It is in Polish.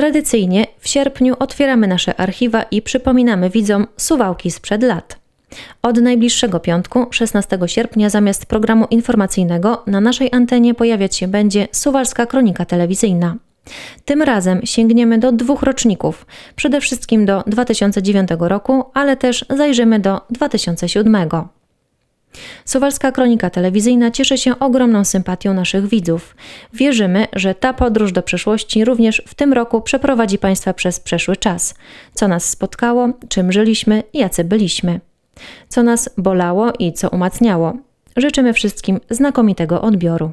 Tradycyjnie w sierpniu otwieramy nasze archiwa i przypominamy widzom suwałki sprzed lat. Od najbliższego piątku, 16 sierpnia, zamiast programu informacyjnego na naszej antenie pojawiać się będzie Suwalska Kronika Telewizyjna. Tym razem sięgniemy do dwóch roczników, przede wszystkim do 2009 roku, ale też zajrzymy do 2007. Suwalska Kronika Telewizyjna cieszy się ogromną sympatią naszych widzów. Wierzymy, że ta podróż do przeszłości również w tym roku przeprowadzi Państwa przez przeszły czas. Co nas spotkało, czym żyliśmy, i jacy byliśmy. Co nas bolało i co umacniało. Życzymy wszystkim znakomitego odbioru.